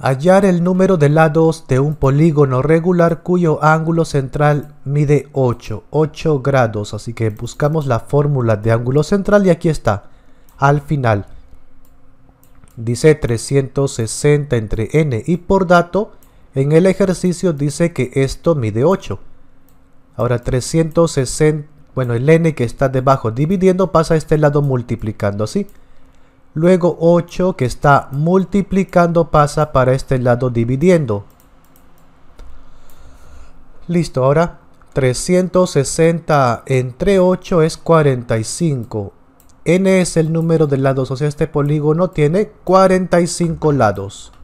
Hallar el número de lados de un polígono regular cuyo ángulo central mide 8, 8 grados. Así que buscamos la fórmula de ángulo central y aquí está, al final. Dice 360 entre n y por dato, en el ejercicio dice que esto mide 8. Ahora 360, bueno el n que está debajo dividiendo pasa a este lado multiplicando así. Luego 8 que está multiplicando pasa para este lado dividiendo. Listo, ahora 360 entre 8 es 45. n es el número de lados, o sea, este polígono tiene 45 lados.